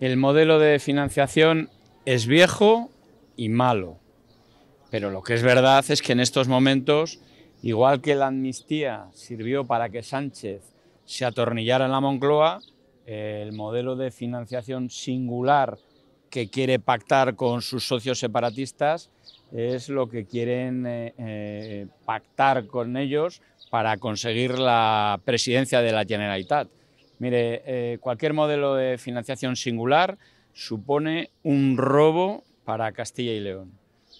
El modelo de financiación es viejo y malo, pero lo que es verdad es que en estos momentos, igual que la amnistía sirvió para que Sánchez se atornillara en la Moncloa, el modelo de financiación singular que quiere pactar con sus socios separatistas es lo que quieren eh, eh, pactar con ellos para conseguir la presidencia de la Generalitat. Mire, eh, cualquier modelo de financiación singular supone un robo para Castilla y León,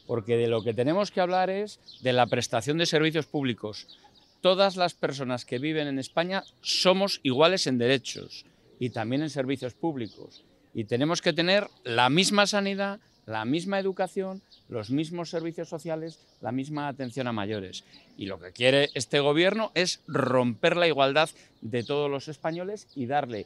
porque de lo que tenemos que hablar es de la prestación de servicios públicos. Todas las personas que viven en España somos iguales en derechos y también en servicios públicos. Y tenemos que tener la misma sanidad, la misma educación, los mismos servicios sociales, la misma atención a mayores. Y lo que quiere este gobierno es romper la igualdad de todos los españoles y darle,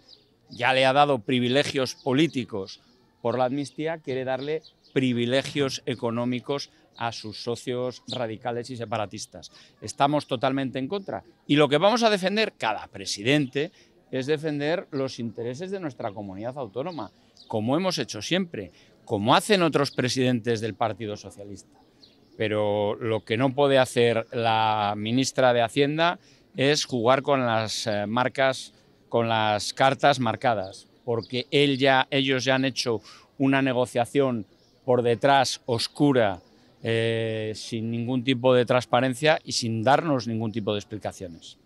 ya le ha dado privilegios políticos por la amnistía, quiere darle privilegios económicos a sus socios radicales y separatistas. Estamos totalmente en contra. Y lo que vamos a defender cada presidente es defender los intereses de nuestra comunidad autónoma, como hemos hecho siempre, como hacen otros presidentes del Partido Socialista. Pero lo que no puede hacer la ministra de Hacienda es jugar con las eh, marcas, con las cartas marcadas, porque ellos ya han hecho una negociación por detrás oscura, eh, sin ningún tipo de transparencia y sin darnos ningún tipo de explicaciones.